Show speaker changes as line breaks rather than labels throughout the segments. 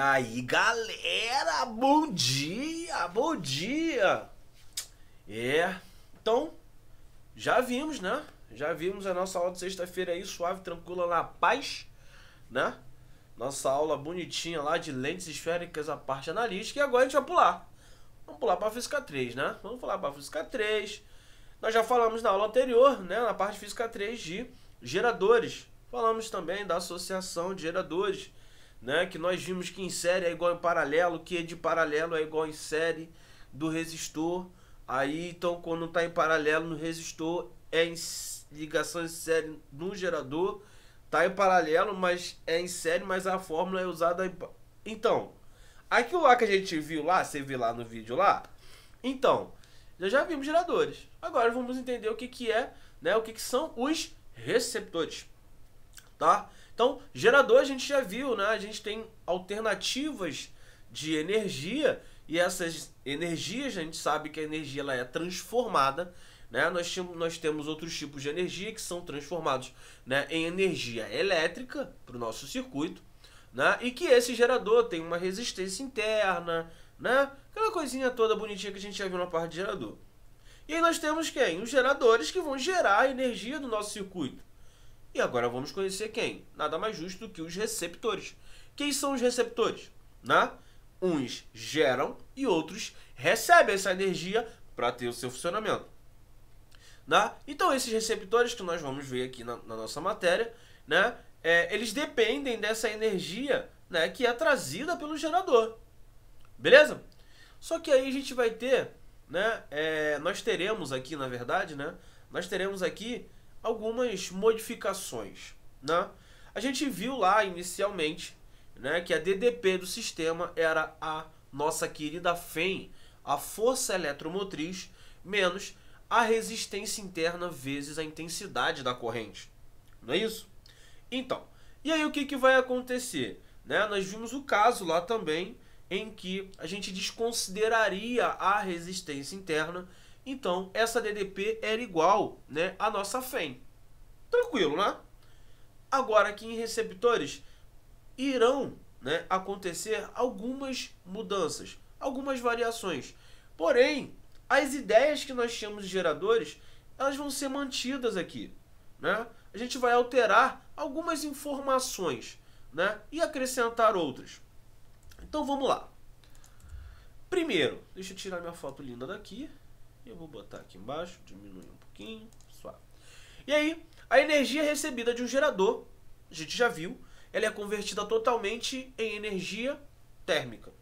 aí, galera? Bom dia, bom dia! É, então, já vimos, né? Já vimos a nossa aula de sexta-feira aí, suave, tranquila, na paz, né? Nossa aula bonitinha lá de lentes esféricas, a parte analítica, e agora a gente vai pular. Vamos pular para física 3, né? Vamos pular para física 3. Nós já falamos na aula anterior, né? Na parte física 3 de geradores. Falamos também da associação de geradores né? Que nós vimos que em série é igual em paralelo, que de paralelo é igual em série do resistor. Aí então quando está em paralelo no resistor é em ligação em série no gerador, tá em paralelo, mas é em série, mas a fórmula é usada em... então aquilo lá que a gente viu lá, você viu lá no vídeo lá. Então, já já vimos geradores. Agora vamos entender o que que é, né? O que que são os receptores, tá? Então, gerador a gente já viu, né? A gente tem alternativas de energia e essas energias a gente sabe que a energia ela é transformada, né? Nós, nós temos outros tipos de energia que são transformados, né, em energia elétrica para o nosso circuito, né? E que esse gerador tem uma resistência interna, né? Aquela coisinha toda bonitinha que a gente já viu na parte de gerador. E aí nós temos quem? Os geradores que vão gerar a energia do nosso circuito. E agora vamos conhecer quem? Nada mais justo do que os receptores. Quem são os receptores? Né? Uns geram e outros recebem essa energia para ter o seu funcionamento. Né? Então, esses receptores que nós vamos ver aqui na, na nossa matéria, né? É, eles dependem dessa energia né, que é trazida pelo gerador. Beleza? Só que aí a gente vai ter, né, é, nós teremos aqui, na verdade, né, nós teremos aqui algumas modificações, né? A gente viu lá inicialmente, né, que a DDP do sistema era a nossa querida FEM, a força eletromotriz menos a resistência interna vezes a intensidade da corrente. Não é isso? Então, e aí o que, que vai acontecer? Né? Nós vimos o caso lá também em que a gente desconsideraria a resistência interna então, essa DDP era igual né, à nossa FEM. Tranquilo, né? Agora, aqui em receptores, irão né, acontecer algumas mudanças, algumas variações. Porém, as ideias que nós tínhamos de geradores, elas vão ser mantidas aqui. Né? A gente vai alterar algumas informações né? e acrescentar outras. Então vamos lá. Primeiro, deixa eu tirar minha foto linda daqui. Eu vou botar aqui embaixo, diminuir um pouquinho, suave. E aí, a energia recebida de um gerador, a gente já viu, ela é convertida totalmente em energia térmica.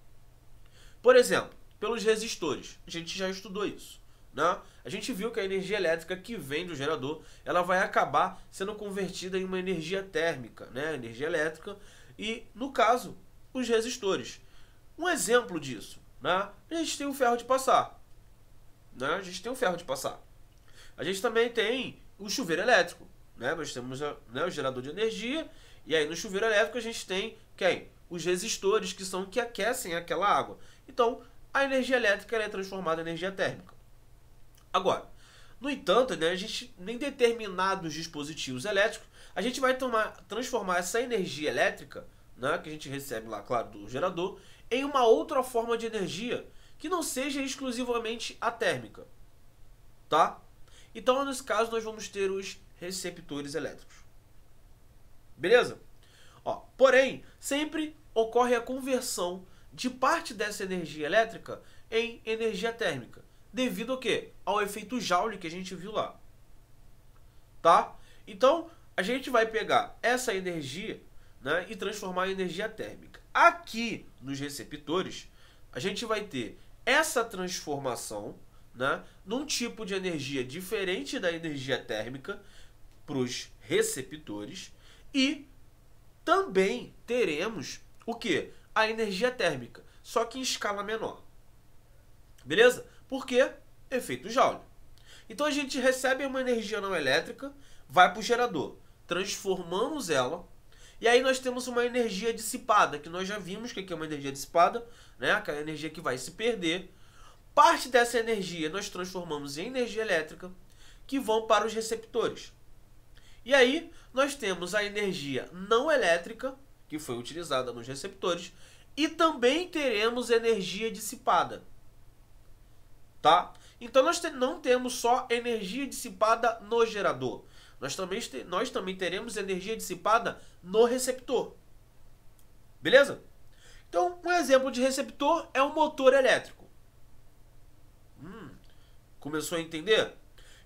Por exemplo, pelos resistores, a gente já estudou isso. Né? A gente viu que a energia elétrica que vem do gerador, ela vai acabar sendo convertida em uma energia térmica, né? energia elétrica, e no caso, os resistores. Um exemplo disso, né? a gente tem o ferro de passar né? a gente tem o ferro de passar. A gente também tem o chuveiro elétrico, né? Nós temos né, o gerador de energia e aí no chuveiro elétrico a gente tem quem? Os resistores que são que aquecem aquela água. Então a energia elétrica é transformada em energia térmica. Agora, no entanto, né, a gente em determinados dispositivos elétricos a gente vai tomar, transformar essa energia elétrica, né, que a gente recebe lá, claro, do gerador, em uma outra forma de energia que não seja exclusivamente a térmica, tá? Então, nesse caso, nós vamos ter os receptores elétricos. Beleza? Ó, porém, sempre ocorre a conversão de parte dessa energia elétrica em energia térmica, devido ao quê? Ao efeito Joule que a gente viu lá. Tá? Então, a gente vai pegar essa energia né, e transformar em energia térmica. Aqui nos receptores, a gente vai ter essa transformação né, num tipo de energia diferente da energia térmica para os receptores e também teremos o que? A energia térmica, só que em escala menor. Beleza? Porque efeito Joule. Então a gente recebe uma energia não elétrica, vai para o gerador, transformamos ela e aí nós temos uma energia dissipada, que nós já vimos que aqui é uma energia dissipada, né? Aquela energia que vai se perder. Parte dessa energia nós transformamos em energia elétrica, que vão para os receptores. E aí nós temos a energia não elétrica, que foi utilizada nos receptores, e também teremos energia dissipada. Tá? Então nós não temos só energia dissipada no gerador nós também, nós também teremos energia dissipada no receptor. Beleza? Então, um exemplo de receptor é um motor elétrico. Hum, começou a entender?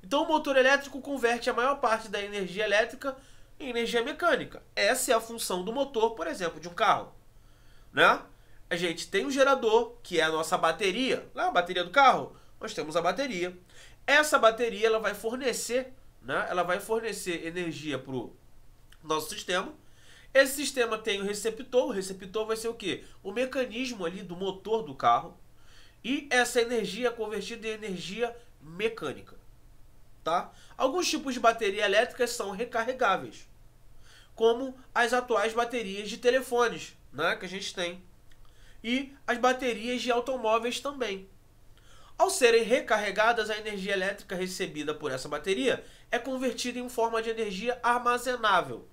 Então, o motor elétrico converte a maior parte da energia elétrica em energia mecânica. Essa é a função do motor, por exemplo, de um carro. Né? A gente tem um gerador, que é a nossa bateria. Lá, a bateria do carro, nós temos a bateria. Essa bateria ela vai fornecer né? Ela vai fornecer energia para o nosso sistema. Esse sistema tem o receptor. O receptor vai ser o quê? O mecanismo ali do motor do carro. E essa energia é convertida em energia mecânica. Tá? Alguns tipos de bateria elétrica são recarregáveis, como as atuais baterias de telefones né, que a gente tem, e as baterias de automóveis também. Ao serem recarregadas, a energia elétrica recebida por essa bateria é convertida em forma de energia armazenável.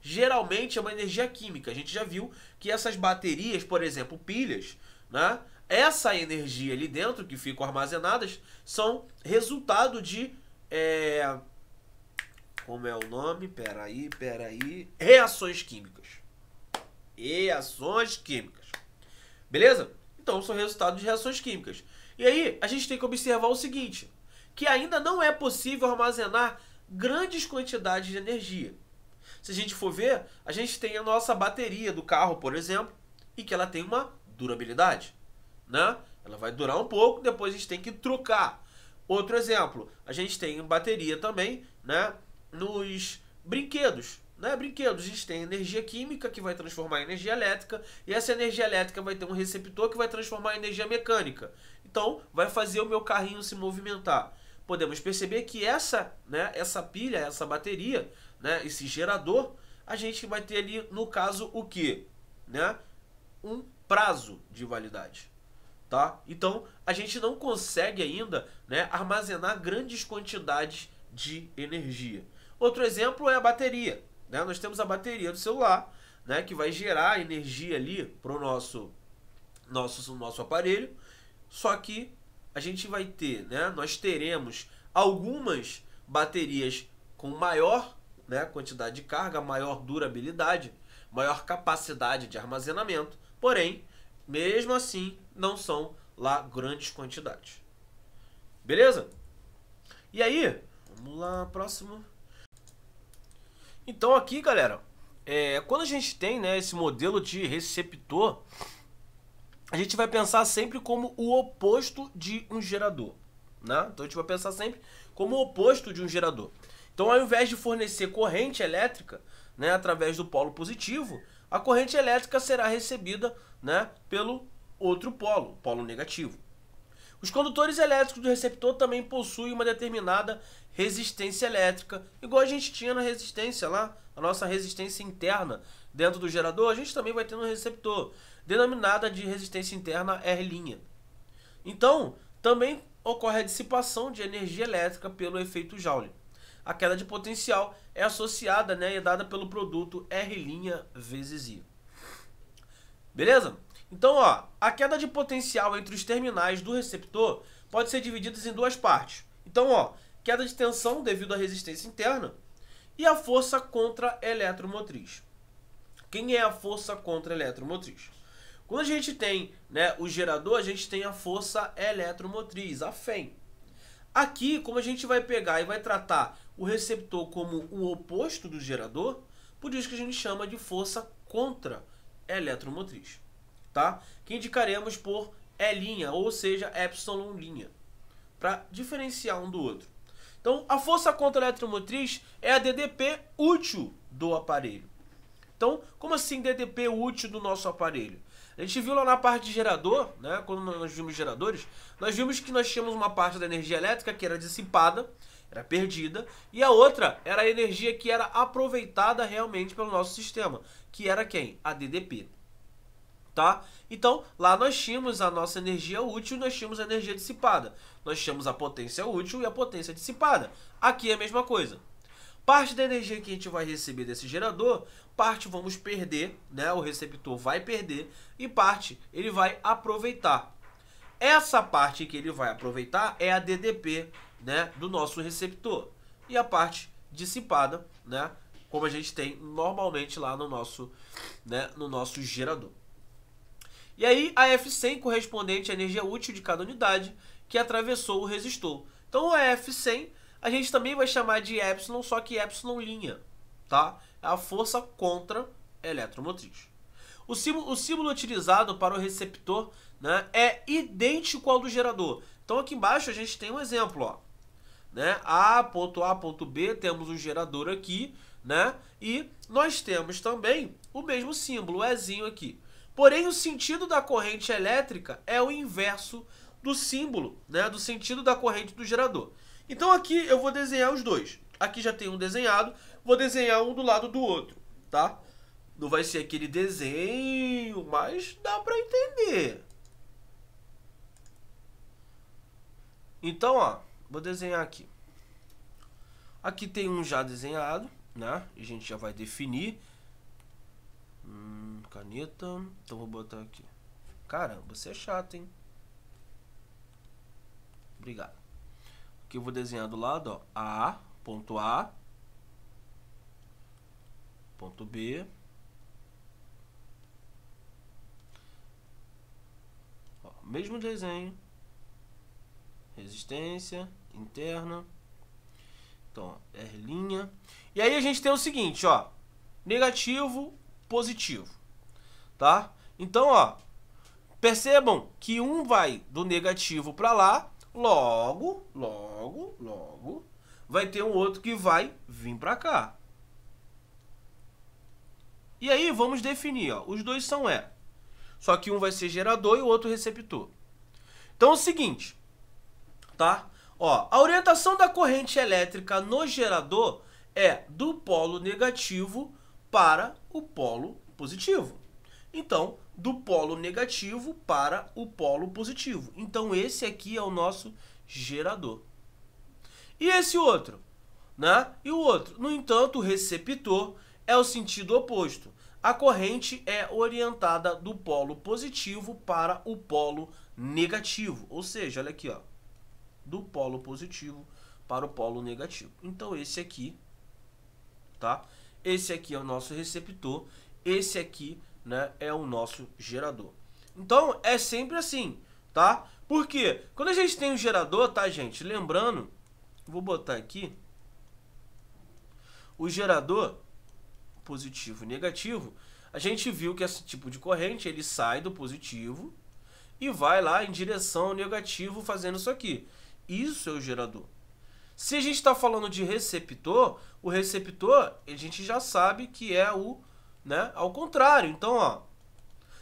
Geralmente é uma energia química. A gente já viu que essas baterias, por exemplo, pilhas, né? essa energia ali dentro que ficam armazenadas são resultado de. É... Como é o nome? Peraí, peraí. Reações químicas. Reações químicas. Beleza? Então são resultado de reações químicas. E aí, a gente tem que observar o seguinte: que ainda não é possível armazenar grandes quantidades de energia. Se a gente for ver, a gente tem a nossa bateria do carro, por exemplo, e que ela tem uma durabilidade, né? Ela vai durar um pouco, depois a gente tem que trocar. Outro exemplo, a gente tem bateria também, né? Nos brinquedos, né? Brinquedos, a gente tem energia química que vai transformar em energia elétrica e essa energia elétrica vai ter um receptor que vai transformar em energia mecânica então vai fazer o meu carrinho se movimentar. Podemos perceber que essa, né, essa pilha, essa bateria, né, esse gerador, a gente vai ter ali, no caso, o que? Né? Um prazo de validade. Tá? Então, a gente não consegue ainda né, armazenar grandes quantidades de energia. Outro exemplo é a bateria. Né? Nós temos a bateria do celular, né, que vai gerar energia ali para o nosso, nosso, nosso aparelho. Só que a gente vai ter, né? Nós teremos algumas baterias com maior né, quantidade de carga, maior durabilidade, maior capacidade de armazenamento. Porém, mesmo assim, não são lá grandes quantidades. Beleza? E aí, vamos lá, próximo. Então aqui, galera, é, quando a gente tem né, esse modelo de receptor, a gente vai pensar sempre como o oposto de um gerador. Né? Então a gente vai pensar sempre como o oposto de um gerador. Então, ao invés de fornecer corrente elétrica né, através do polo positivo, a corrente elétrica será recebida né, pelo outro polo, polo negativo. Os condutores elétricos do receptor também possuem uma determinada resistência elétrica, igual a gente tinha na resistência lá, a nossa resistência interna dentro do gerador, a gente também vai ter no receptor denominada de resistência interna R'. Então, também ocorre a dissipação de energia elétrica pelo efeito Joule. A queda de potencial é associada né, e é dada pelo produto R' vezes I. Beleza? Então, ó, a queda de potencial entre os terminais do receptor pode ser dividida em duas partes. Então, ó, queda de tensão devido à resistência interna e a força contra eletromotriz. Quem é a força contra eletromotriz? Quando a gente tem né, o gerador, a gente tem a força eletromotriz, a FEM. Aqui, como a gente vai pegar e vai tratar o receptor como o oposto do gerador, por isso que a gente chama de força contra eletromotriz, tá? Que indicaremos por E', ou seja, ε', para diferenciar um do outro. Então, a força contra eletromotriz é a DDP útil do aparelho. Então, como assim DDP útil do nosso aparelho? A gente viu lá na parte de gerador, né? Quando nós vimos geradores, nós vimos que nós tínhamos uma parte da energia elétrica que era dissipada, era perdida, e a outra era a energia que era aproveitada realmente pelo nosso sistema, que era quem? A DDP. Tá? Então, lá nós tínhamos a nossa energia útil, nós tínhamos a energia dissipada. Nós tínhamos a potência útil e a potência dissipada. Aqui é a mesma coisa. Parte da energia que a gente vai receber desse gerador parte vamos perder, né? O receptor vai perder e parte ele vai aproveitar. Essa parte que ele vai aproveitar é a DDP, né, do nosso receptor. E a parte dissipada, né, como a gente tem normalmente lá no nosso, né, no nosso gerador. E aí a F100 correspondente à energia útil de cada unidade que atravessou o resistor. Então a F100 a gente também vai chamar de epsilon, só que epsilon linha, tá? a força contra eletromotriz. O símbolo, o símbolo utilizado para o receptor né, é idêntico ao do gerador. Então aqui embaixo a gente tem um exemplo. Ó, né, A, ponto A, ponto B, temos um gerador aqui. Né, e nós temos também o mesmo símbolo, o Ezinho aqui. Porém, o sentido da corrente elétrica é o inverso do símbolo, né, do sentido da corrente do gerador. Então aqui eu vou desenhar os dois. Aqui já tem um desenhado, vou desenhar um do lado do outro, tá? Não vai ser aquele desenho, mas dá para entender. Então, ó, vou desenhar aqui. Aqui tem um já desenhado, né? E a gente já vai definir. Hum, caneta. Então vou botar aqui. Caramba, você é chato, hein? Obrigado. Aqui eu vou desenhar do lado, ó. A, ponto A, ponto B. Ó, mesmo desenho. Resistência interna. Então, R'. E aí a gente tem o seguinte, ó. Negativo, positivo. Tá? Então, ó. Percebam que um vai do negativo para lá. Logo, logo, logo. Vai ter um outro que vai vir para cá. E aí vamos definir, ó, os dois são E. Só que um vai ser gerador e o outro receptor. Então é o seguinte, tá? Ó, a orientação da corrente elétrica no gerador é do polo negativo para o polo positivo. Então, do polo negativo para o polo positivo. Então, esse aqui é o nosso gerador. E esse outro? Né? E o outro? No entanto, o receptor é o sentido oposto. A corrente é orientada do polo positivo para o polo negativo. Ou seja, olha aqui, ó. Do polo positivo para o polo negativo. Então esse aqui, tá? Esse aqui é o nosso receptor, esse aqui, né, é o nosso gerador. Então é sempre assim, tá? Porque quando a gente tem um gerador, tá, gente? Lembrando, vou botar aqui o gerador, positivo e negativo, a gente viu que esse tipo de corrente ele sai do positivo e vai lá em direção ao negativo fazendo isso aqui. Isso é o gerador. Se a gente está falando de receptor, o receptor a gente já sabe que é o né, ao contrário. Então, ó,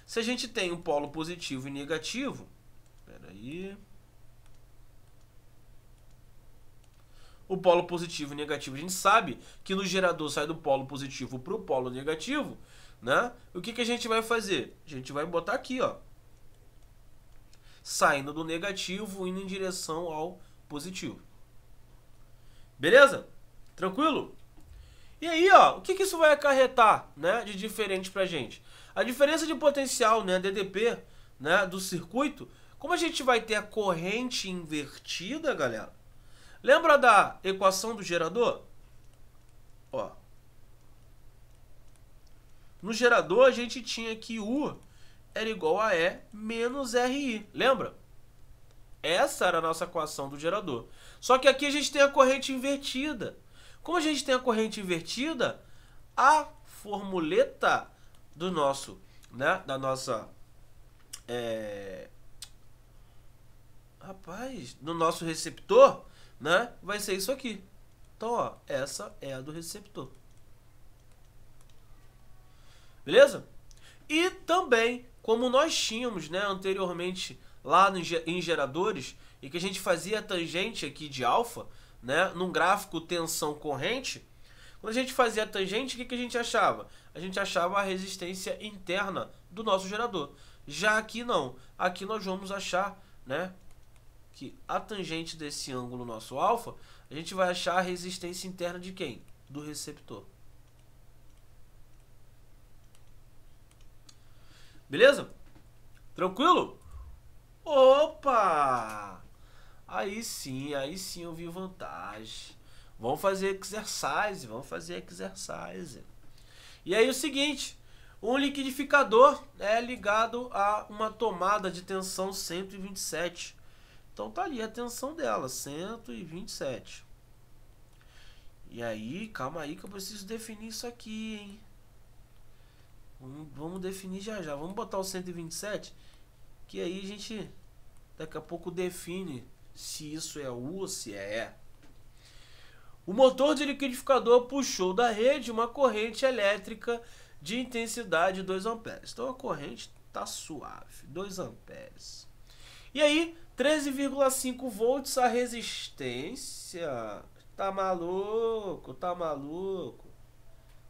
se a gente tem um polo positivo e negativo, peraí aí. o polo positivo e negativo. A gente sabe que no gerador sai do polo positivo para o polo negativo, né? O que, que a gente vai fazer? A gente vai botar aqui, ó. Saindo do negativo, indo em direção ao positivo. Beleza? Tranquilo? E aí, ó, o que, que isso vai acarretar, né, de diferente para a gente? A diferença de potencial, né, DDP, né, do circuito, como a gente vai ter a corrente invertida, galera, Lembra da equação do gerador? Ó. No gerador, a gente tinha que U era igual a E menos RI. Lembra? Essa era a nossa equação do gerador. Só que aqui a gente tem a corrente invertida. Como a gente tem a corrente invertida, a formuleta do nosso, né, da nossa, é... rapaz, do nosso receptor né? Vai ser isso aqui. Então, ó, essa é a do receptor. Beleza? E também, como nós tínhamos né, anteriormente lá no, em geradores, e que a gente fazia a tangente aqui de alfa, né, num gráfico tensão corrente, quando a gente fazia a tangente, o que, que a gente achava? A gente achava a resistência interna do nosso gerador. Já aqui não. Aqui nós vamos achar né, que a tangente desse ângulo nosso alfa, a gente vai achar a resistência interna de quem? Do receptor. Beleza? Tranquilo? Opa! Aí sim, aí sim eu vi vantagem. Vamos fazer exercise, vamos fazer exercise. E aí o seguinte, um liquidificador é ligado a uma tomada de tensão 127 então tá ali a tensão dela, 127. E aí, calma aí que eu preciso definir isso aqui, hein? Vamos, definir já já. Vamos botar o 127, que aí a gente daqui a pouco define se isso é U ou se é E. O motor de liquidificador puxou da rede uma corrente elétrica de intensidade 2 amperes. Então a corrente está suave, 2 amperes. E aí, 13,5 volts a resistência. Tá maluco, tá maluco.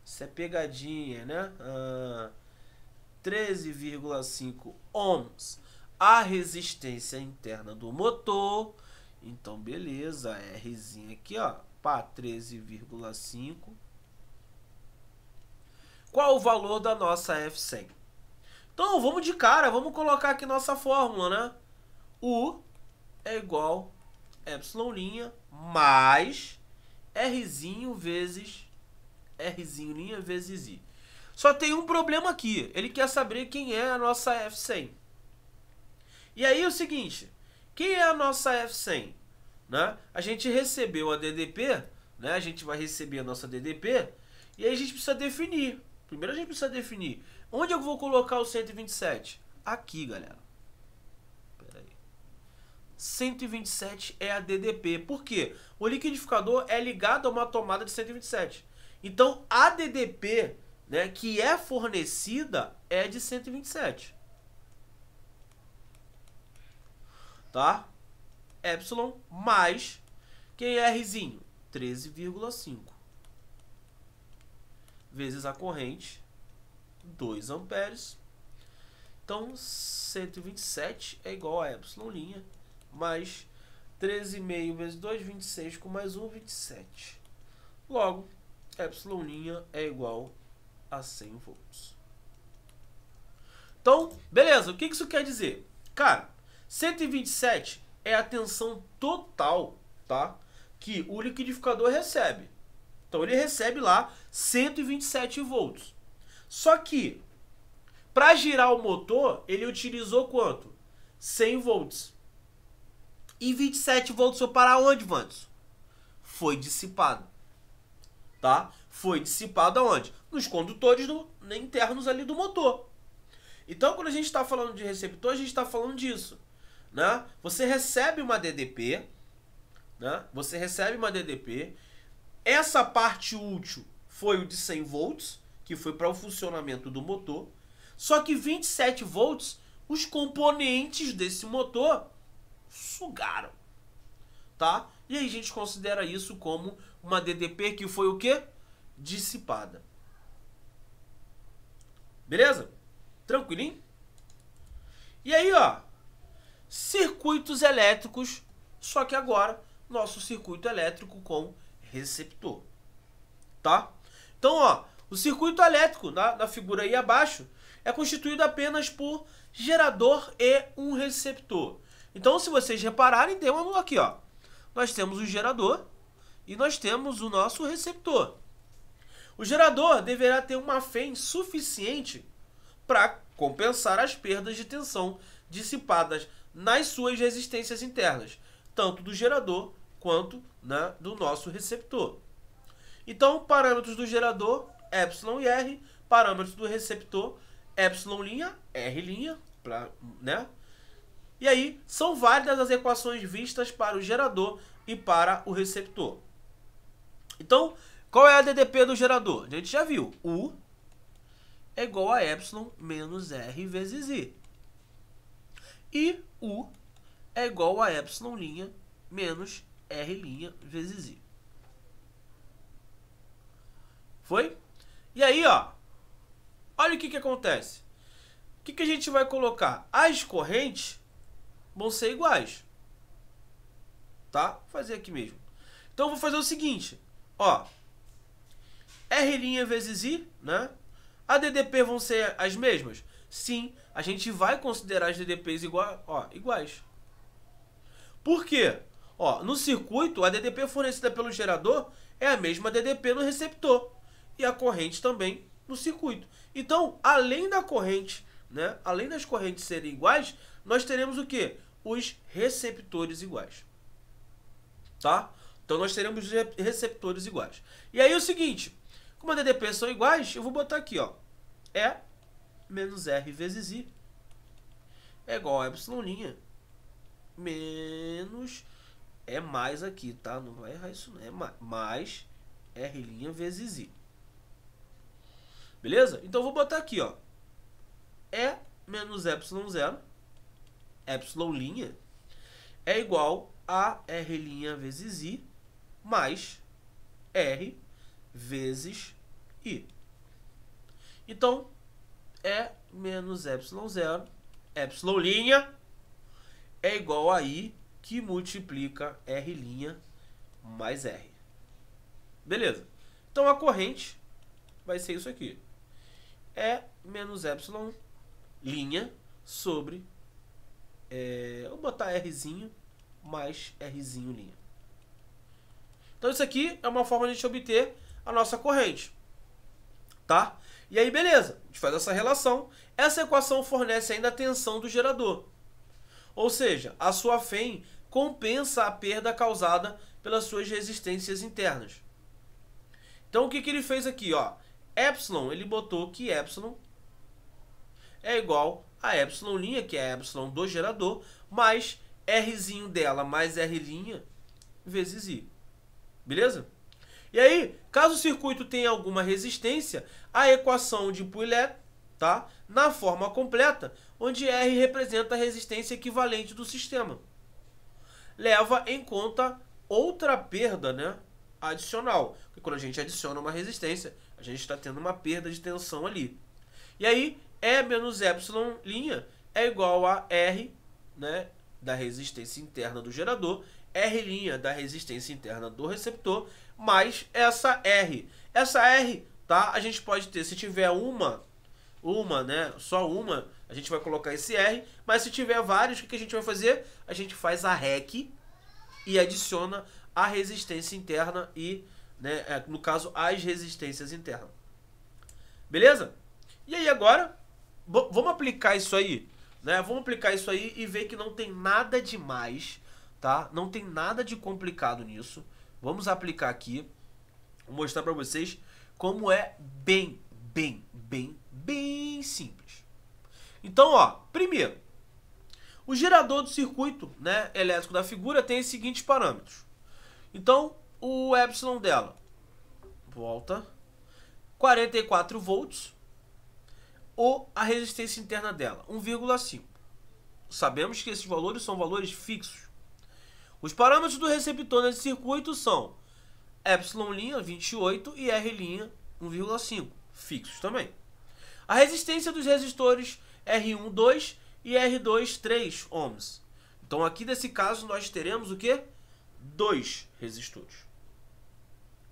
Isso é pegadinha, né? Ah, 13,5 ohms a resistência interna do motor. Então, beleza, Rzinho aqui, ó, pá, 13,5. Qual o valor da nossa F100? Então, vamos de cara, vamos colocar aqui nossa fórmula, né? U é igual a linha mais Rzinho vezes Rzinho linha vezes I. Só tem um problema aqui. Ele quer saber quem é a nossa F100. E aí é o seguinte. Quem é a nossa F100? Né? A gente recebeu a DDP. Né? A gente vai receber a nossa DDP. E aí a gente precisa definir. Primeiro a gente precisa definir. Onde eu vou colocar o 127? Aqui, galera. 127 é a DDP. Por quê? O liquidificador é ligado a uma tomada de 127. Então a DDP, né, que é fornecida é de 127. Tá? Epsilon mais quem é Rzinho? 13,5 vezes a corrente 2 amperes. Então 127 é igual a epsilon linha mais 13,5 vezes 2, 26, com mais 1, 27. Logo, epsilon' é igual a 100 volts. Então, beleza, o que isso quer dizer? Cara, 127 é a tensão total, tá? Que o liquidificador recebe. Então ele recebe lá 127 volts. Só que para girar o motor, ele utilizou quanto? 100 volts. E 27 volts foi para onde, Vandes? Foi dissipado. Tá? Foi dissipado aonde? Nos condutores do, né, internos ali do motor. Então, quando a gente está falando de receptor, a gente está falando disso. Né? Você recebe uma DDP, né? você recebe uma DDP, essa parte útil foi o de 100 volts, que foi para o funcionamento do motor, só que 27 volts, os componentes desse motor sugaram. Tá? E aí a gente considera isso como uma DDP que foi o quê? Dissipada. Beleza? Tranquilinho? E aí, ó, circuitos elétricos, só que agora nosso circuito elétrico com receptor. Tá? Então, ó, o circuito elétrico na, na figura aí abaixo é constituído apenas por gerador e um receptor. Então, se vocês repararem, temos aqui, ó. Nós temos o gerador e nós temos o nosso receptor. O gerador deverá ter uma FEM suficiente para compensar as perdas de tensão dissipadas nas suas resistências internas, tanto do gerador quanto né, do nosso receptor. Então, parâmetros do gerador, ε e R, parâmetros do receptor, ε', R', pra, né, e aí são válidas as equações vistas para o gerador e para o receptor. Então, qual é a DDP do gerador? A gente já viu. U é igual a epsilon menos R vezes I. E U é igual a epsilon linha menos R linha vezes I. Foi? E aí, ó. Olha o que, que acontece. O que, que a gente vai colocar? As correntes vão ser iguais. Tá? Vou fazer aqui mesmo. Então vou fazer o seguinte, ó. R' vezes I, né? A DDP vão ser as mesmas? Sim, a gente vai considerar as DDPs igual, ó, iguais. Por quê? Ó, no circuito, a DDP fornecida pelo gerador é a mesma DDP no receptor. E a corrente também no circuito. Então, além da corrente, né, além das correntes serem iguais, nós teremos o quê? Os receptores iguais. Tá? Então nós teremos os receptores iguais. E aí é o seguinte, como a DDP são iguais, eu vou botar aqui, ó. E menos R vezes I é igual a Y' menos é mais aqui, tá? Não vai errar isso, não. É mais, mais R' vezes I. Beleza? Então eu vou botar aqui, ó. E menos Y0 Epsilon' é igual a R' vezes I mais R vezes I. Então, E é menos epsilon zero, epsilon linha, é igual a I que multiplica R' linha mais R. Beleza. Então, a corrente vai ser isso aqui. E é menos epsilon linha sobre é, vou botar Rzinho mais Rzinho linha. Então isso aqui é uma forma de a gente obter a nossa corrente. Tá? E aí, beleza. A gente faz essa relação. Essa equação fornece ainda a tensão do gerador. Ou seja, a sua FEM compensa a perda causada pelas suas resistências internas. Então o que, que ele fez aqui? Ó? Epsilon, ele botou que Epsilon é igual a ε', que é a ε do gerador, mais Rzinho dela mais R' vezes I. Beleza? E aí, caso o circuito tenha alguma resistência, a equação de Pouillet, tá? Na forma completa, onde R representa a resistência equivalente do sistema. Leva em conta outra perda, né? Adicional. Porque quando a gente adiciona uma resistência, a gente está tendo uma perda de tensão ali. E aí, e menos Y' linha é igual a R, né, da resistência interna do gerador, R' da resistência interna do receptor, mais essa R. Essa R, tá? A gente pode ter, se tiver uma, uma, né, só uma, a gente vai colocar esse R, mas se tiver vários, o que a gente vai fazer? A gente faz a REC e adiciona a resistência interna e, né, é, no caso, as resistências internas. Beleza? E aí agora, vamos aplicar isso aí, né? Vamos aplicar isso aí e ver que não tem nada demais, tá? Não tem nada de complicado nisso. Vamos aplicar aqui, vou mostrar para vocês como é bem, bem, bem, bem simples. Então, ó, primeiro, o gerador do circuito né, elétrico da figura tem os seguintes parâmetros. Então, o epsilon dela, volta, 44 volts, ou a resistência interna dela, 1,5. Sabemos que esses valores são valores fixos. Os parâmetros do receptor nesse circuito são ε' 28 e R' 1,5, fixos também. A resistência dos resistores R1, 2 e R2, 3 ohms. Então aqui nesse caso nós teremos o que? Dois resistores.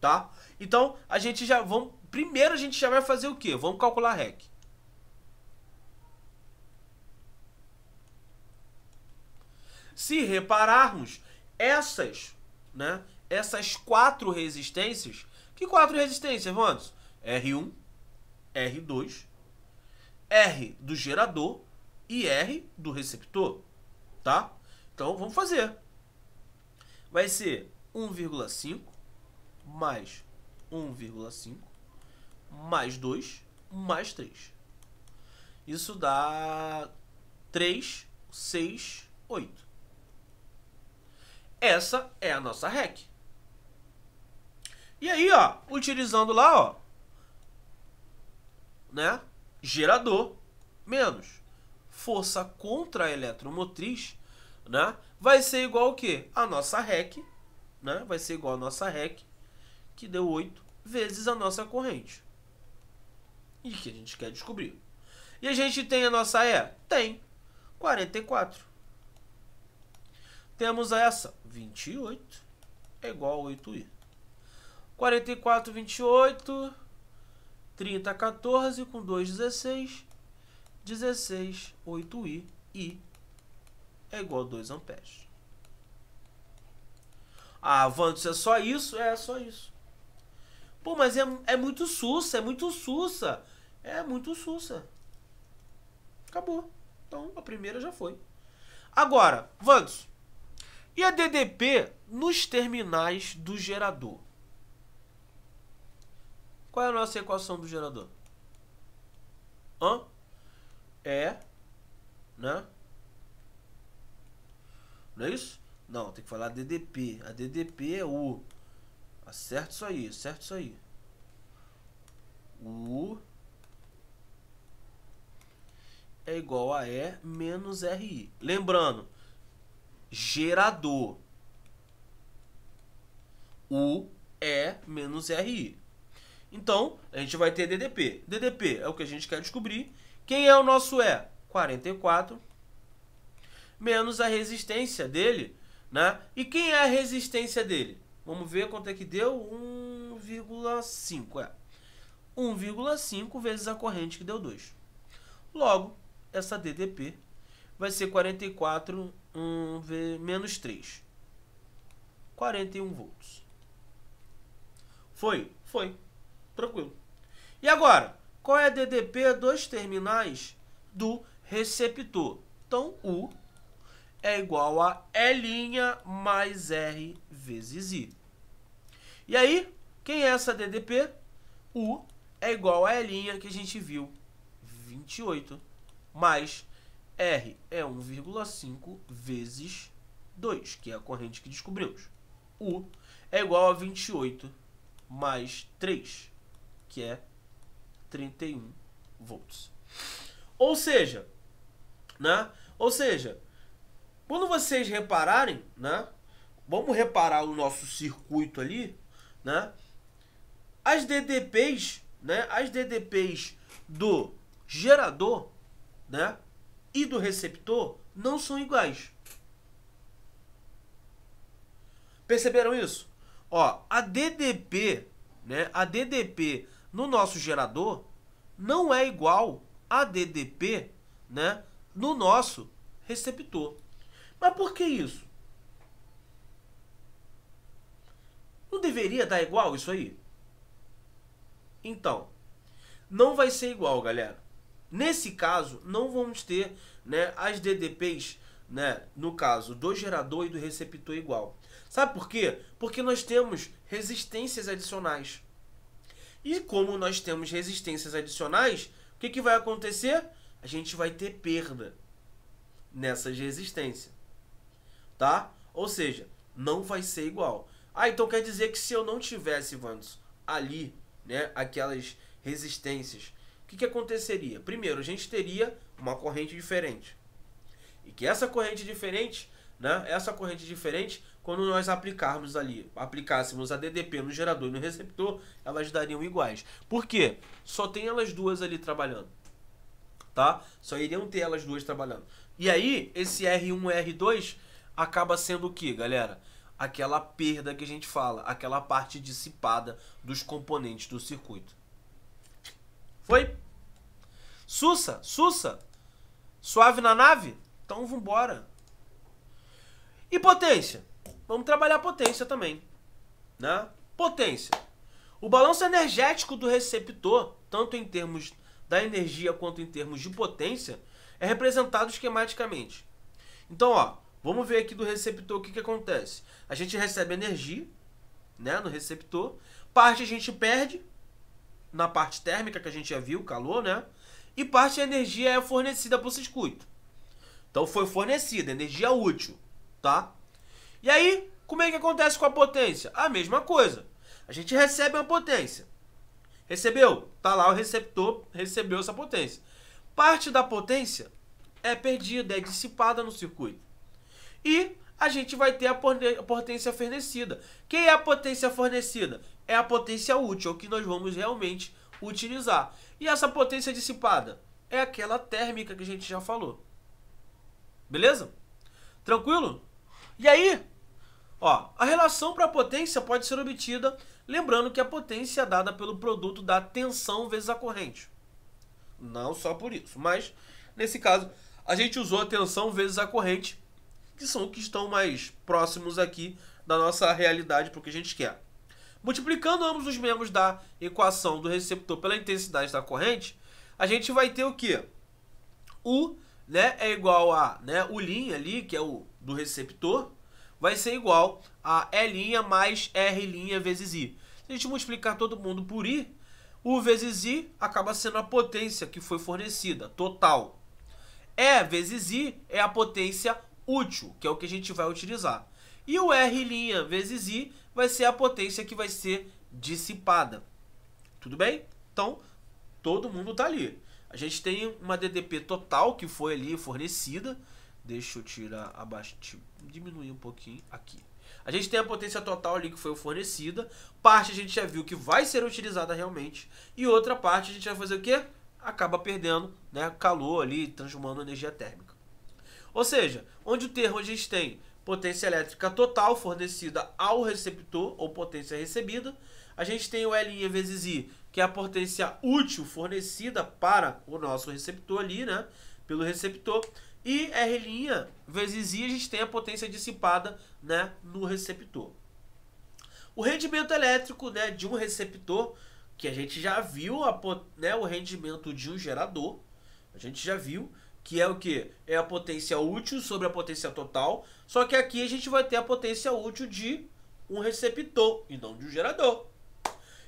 Tá? Então a gente já vamos primeiro a gente já vai fazer o que? Vamos calcular REC. Se repararmos, essas, né? Essas quatro resistências. Que quatro resistências, Vamos? R1, R2, R do gerador e R do receptor, tá? Então vamos fazer. Vai ser 1,5 mais 1,5 mais 2 mais 3. Isso dá 3, 6, 8. Essa é a nossa REC. E aí, ó, utilizando lá, ó, né, gerador menos força contra eletromotriz, né, vai ser igual o que? A nossa REC, né, vai ser igual a nossa REC, que deu 8 vezes a nossa corrente. E que a gente quer descobrir. E a gente tem a nossa E? Tem. 44. Temos essa, 28 é igual a 8i. 44, 28, 30, 14, com 2, 16, 16, 8i, i é igual a 2 amperes. Ah, Vantos, é só isso? É, só isso. Pô, mas é, é muito sussa, é muito sussa. É muito sussa. Acabou. Então, a primeira já foi. Agora, Vantos, e a DDP nos terminais do gerador. Qual é a nossa equação do gerador? Hã? É, né? Não é isso? Não, tem que falar DDP. A DDP é U. Acerta isso aí, acerta isso aí. U é igual a E menos RI. Lembrando, gerador. U, é menos RI. Então, a gente vai ter DDP. DDP é o que a gente quer descobrir. Quem é o nosso E? 44 menos a resistência dele, né? E quem é a resistência dele? Vamos ver quanto é que deu? 1,5. É. 1,5 vezes a corrente que deu 2. Logo, essa DDP vai ser 44 um V menos 3. 41 volts. Foi? Foi. Tranquilo. E agora, qual é a DDP dos terminais do receptor? Então, U é igual a E' mais R vezes I. E aí, quem é essa DDP? U é igual a E' que a gente viu, 28, mais R é 1,5 vezes 2, que é a corrente que descobrimos. U é igual a 28 mais 3, que é 31 volts. Ou seja, né? Ou seja, quando vocês repararem, né? Vamos reparar o nosso circuito ali, né? As DDPs, né? As DDPs do gerador, né? e do receptor não são iguais. Perceberam isso? Ó, a DDP, né? A DDP no nosso gerador não é igual a DDP, né, no nosso receptor. Mas por que isso? Não deveria dar igual isso aí? Então, não vai ser igual, galera. Nesse caso, não vamos ter né, as DDPs, né, no caso, do gerador e do receptor igual. Sabe por quê? Porque nós temos resistências adicionais. E como nós temos resistências adicionais, o que, que vai acontecer? A gente vai ter perda nessas resistências. Tá? Ou seja, não vai ser igual. Ah, então quer dizer que se eu não tivesse, Vandos, ali, né, aquelas resistências que, que aconteceria? Primeiro, a gente teria uma corrente diferente. E que essa corrente diferente, né, essa corrente diferente, quando nós aplicarmos ali, aplicássemos a DDP no gerador e no receptor, elas dariam iguais. Por quê? Só tem elas duas ali trabalhando. Tá? Só iriam ter elas duas trabalhando. E aí, esse R1 e R2 acaba sendo o que, galera? Aquela perda que a gente fala, aquela parte dissipada dos componentes do circuito. Foi? Sussa, sussa. Suave na nave? Então vambora. E potência? Vamos trabalhar potência também. Né? Potência. O balanço energético do receptor, tanto em termos da energia quanto em termos de potência, é representado esquematicamente. Então, ó, vamos ver aqui do receptor o que, que acontece. A gente recebe energia né, no receptor, parte a gente perde na parte térmica que a gente já viu, calor, né? E parte da energia é fornecida para o circuito. Então foi fornecida, energia útil, tá? E aí, como é que acontece com a potência? A mesma coisa. A gente recebe uma potência. Recebeu? Tá lá o receptor, recebeu essa potência. Parte da potência é perdida, é dissipada no circuito. E a gente vai ter a potência fornecida. Quem é a potência fornecida? É a potência útil, é que nós vamos realmente utilizar. E essa potência dissipada? É aquela térmica que a gente já falou. Beleza? Tranquilo? E aí, ó, a relação para a potência pode ser obtida lembrando que a potência é dada pelo produto da tensão vezes a corrente. Não só por isso, mas nesse caso a gente usou a tensão vezes a corrente que são que estão mais próximos aqui da nossa realidade para o que a gente quer. Multiplicando ambos os membros da equação do receptor pela intensidade da corrente, a gente vai ter o que? U né, é igual a né, o linha ali, que é o do receptor, vai ser igual a E' mais R' vezes I. Se a gente multiplicar todo mundo por I, U vezes I acaba sendo a potência que foi fornecida, total. E vezes I é a potência útil, que é o que a gente vai utilizar. E o R' vezes I vai ser a potência que vai ser dissipada. Tudo bem? Então, todo mundo está ali. A gente tem uma DDP total que foi ali fornecida. Deixa eu tirar abaixo, diminuir um pouquinho aqui. A gente tem a potência total ali que foi fornecida. Parte a gente já viu que vai ser utilizada realmente. E outra parte a gente vai fazer o quê? Acaba perdendo né, calor ali, transformando energia térmica. Ou seja, onde o termo a gente tem potência elétrica total fornecida ao receptor ou potência recebida, a gente tem o L' vezes I, que é a potência útil fornecida para o nosso receptor ali, né? Pelo receptor. E R' vezes I, a gente tem a potência dissipada né, no receptor. O rendimento elétrico né, de um receptor, que a gente já viu a, né, o rendimento de um gerador, a gente já viu, que é o que? É a potência útil sobre a potência total, só que aqui a gente vai ter a potência útil de um receptor e não de um gerador.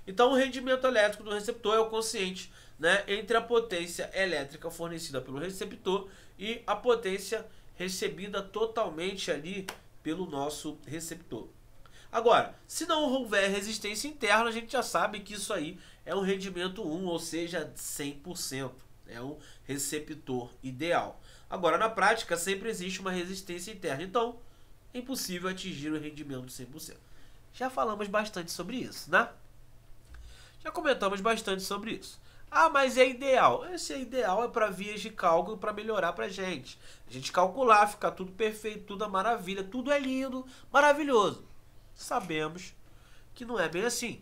Então o rendimento elétrico do receptor é o consciente né, entre a potência elétrica fornecida pelo receptor e a potência recebida totalmente ali pelo nosso receptor. Agora, se não houver resistência interna, a gente já sabe que isso aí é um rendimento 1, ou seja, 100%. É um receptor ideal. Agora, na prática, sempre existe uma resistência interna. Então, é impossível atingir o rendimento rendimento 100%. Já falamos bastante sobre isso, né? Já comentamos bastante sobre isso. Ah, mas é ideal. Esse é ideal é para vias de cálculo para melhorar para gente. A gente calcular, ficar tudo perfeito, tudo a maravilha, tudo é lindo, maravilhoso. Sabemos que não é bem assim,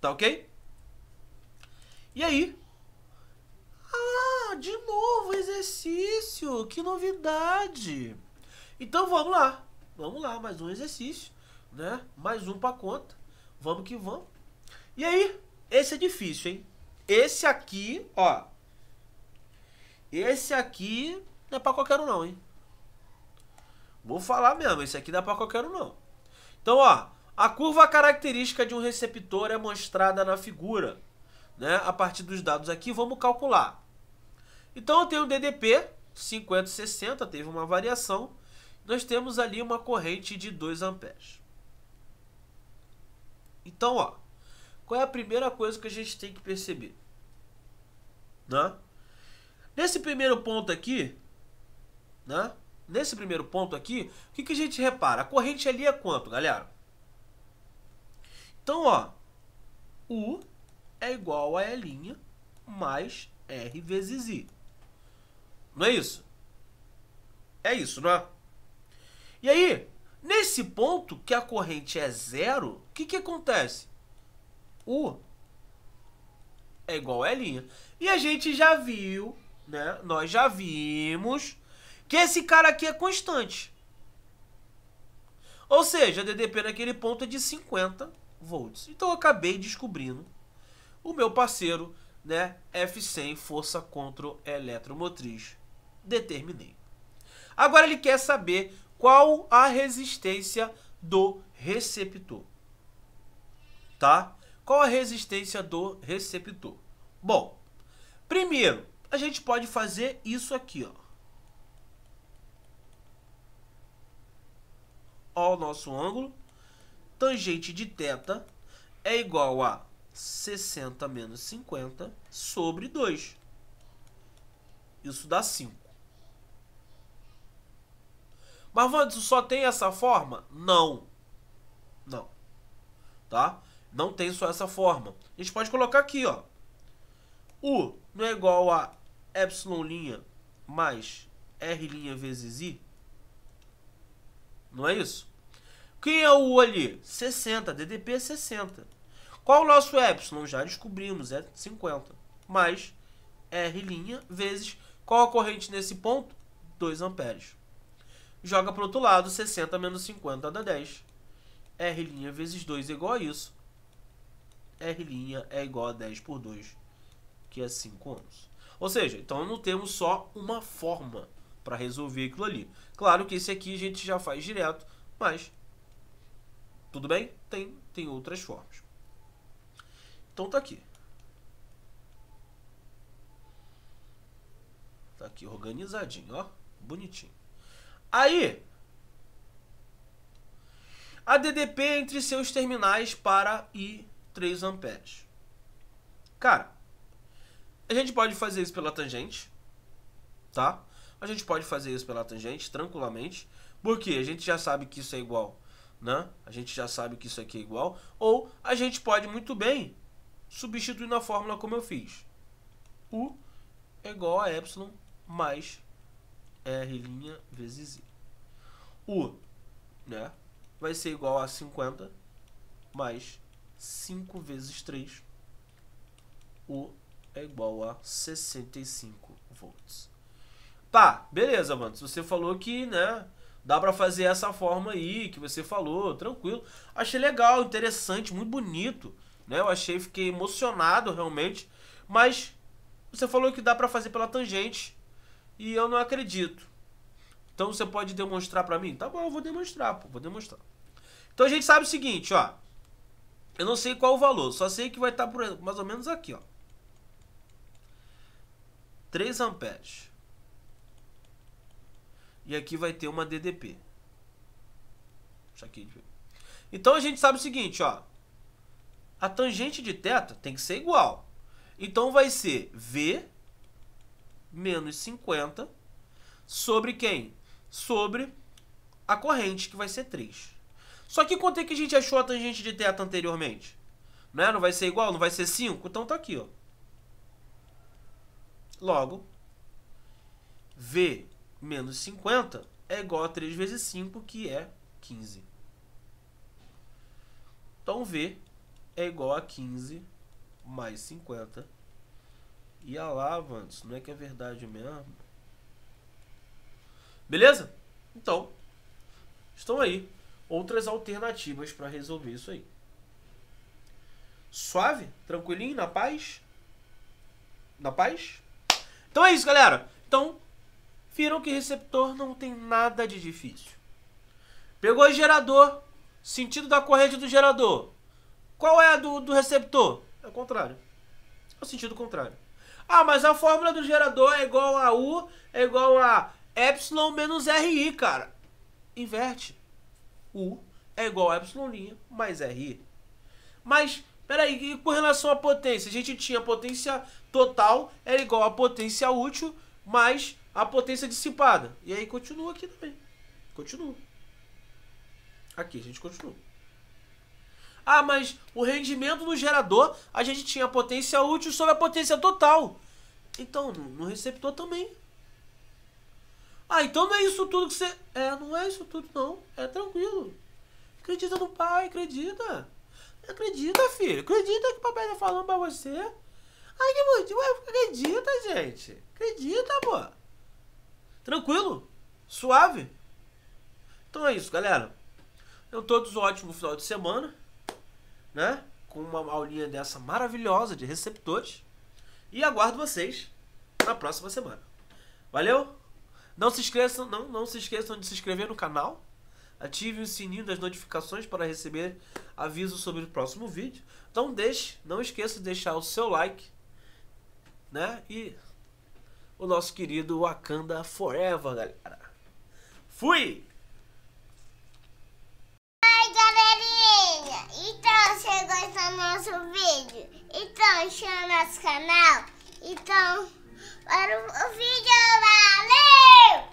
tá ok? E aí, ah, de novo exercício! Que novidade! Então vamos lá. Vamos lá, mais um exercício, né? Mais um para conta. Vamos que vamos. E aí, esse é difícil, hein? Esse aqui, ó. Esse aqui não é para qualquer um não, hein? Vou falar mesmo, esse aqui dá é para qualquer um não. Então, ó, a curva característica de um receptor é mostrada na figura né? A partir dos dados aqui, vamos calcular. Então eu tenho o DDP 5060, teve uma variação. Nós temos ali uma corrente de 2 amperes. Então, ó, qual é a primeira coisa que a gente tem que perceber? Né? Nesse primeiro ponto aqui, né? Nesse primeiro ponto aqui, o que, que a gente repara? A corrente ali é quanto, galera? Então, ó, U é igual a E' mais R vezes I. Não é isso? É isso, não é? E aí, nesse ponto que a corrente é zero, o que, que acontece? U é igual a E'. E a gente já viu, né? Nós já vimos que esse cara aqui é constante. Ou seja, a DDP naquele ponto é de 50 volts. Então eu acabei descobrindo o meu parceiro, né, F100 força contra eletromotriz. Determinei. Agora ele quer saber qual a resistência do receptor. Tá? Qual a resistência do receptor? Bom, primeiro, a gente pode fazer isso aqui, ó. Ó o nosso ângulo. Tangente de θ é igual a 60 menos 50 sobre 2. Isso dá 5. Mas, Wanderson, só tem essa forma? Não. Não. Tá? Não tem só essa forma. A gente pode colocar aqui, ó. U não é igual a y' mais r' vezes i. Não é isso? Quem é o U ali? 60. DDP é 60. Qual o nosso epsilon? Já descobrimos, é 50. Mais R' vezes qual a corrente nesse ponto? 2 amperes. Joga para o outro lado, 60 menos 50 dá 10. R' vezes 2 é igual a isso. R' é igual a 10 por 2, que é 5 ohms. Ou seja, então não temos só uma forma para resolver aquilo ali. Claro que esse aqui a gente já faz direto, mas tudo bem, tem, tem outras formas. Então tá aqui. Tá aqui organizadinho, ó. Bonitinho. Aí, a DDP entre seus terminais para i 3 amperes. Cara, a gente pode fazer isso pela tangente, tá? A gente pode fazer isso pela tangente tranquilamente, porque a gente já sabe que isso é igual, né? A gente já sabe que isso aqui é igual, ou a gente pode muito bem substituindo a fórmula como eu fiz. U é igual a epsilon mais R' vezes I. U né, vai ser igual a 50 mais 5 vezes 3. U é igual a 65 volts. Pá, tá, beleza, mano. Você falou que, né, dá para fazer essa forma aí que você falou, tranquilo. Achei legal, interessante, muito bonito né? Eu achei, fiquei emocionado realmente, mas você falou que dá para fazer pela tangente e eu não acredito. Então você pode demonstrar para mim? Tá bom, eu vou demonstrar, pô, vou demonstrar. Então a gente sabe o seguinte, ó. Eu não sei qual o valor, só sei que vai estar tá por mais ou menos aqui, ó. 3 amperes. E aqui vai ter uma DDP. aqui. Então a gente sabe o seguinte, ó a tangente de teta tem que ser igual. Então vai ser V menos 50 sobre quem? Sobre a corrente, que vai ser 3. Só que quanto é que a gente achou a tangente de teta anteriormente? Né? Não vai ser igual? Não vai ser 5? Então está aqui, ó. Logo, V menos 50 é igual a 3 vezes 5, que é 15. Então, V é igual a 15 mais 50. E a lava, isso não é que é verdade mesmo. Beleza? Então, estão aí outras alternativas para resolver isso aí. Suave? Tranquilinho? Na paz? Na paz? Então é isso, galera. Então, viram que receptor não tem nada de difícil. Pegou o gerador, sentido da corrente do gerador. Qual é a do, do receptor? É o contrário. É o sentido contrário. Ah, mas a fórmula do gerador é igual a U, é igual a Epsilon menos RI, cara. Inverte. U é igual a Epsilon' mais RI. Mas, peraí, e com relação à potência? A gente tinha potência total era igual a potência útil mais a potência dissipada. E aí continua aqui também. Continua. Aqui a gente continua. Ah, mas o rendimento do gerador, a gente tinha potência útil sobre a potência total. Então, no receptor também. Ah, então não é isso tudo que você. É, não é isso tudo, não. É tranquilo. Acredita no pai, acredita. Acredita, filho. Acredita que o papai tá falando pra você. Ai, que bonitinho. Acredita, gente. Acredita, pô. Tranquilo. Suave. Então é isso, galera. Tenham todos um ótimo final de semana né? Com uma aulinha dessa maravilhosa de receptores. E aguardo vocês na próxima semana. Valeu? Não se esqueçam, não, não se esqueçam de se inscrever no canal. Ative o sininho das notificações para receber aviso sobre o próximo vídeo. Então deixe, não esqueça de deixar o seu like, né? E o nosso querido Wakanda Forever, galera. Fui! gostou do nosso vídeo, então chama nosso canal. Então, para o vídeo, valeu!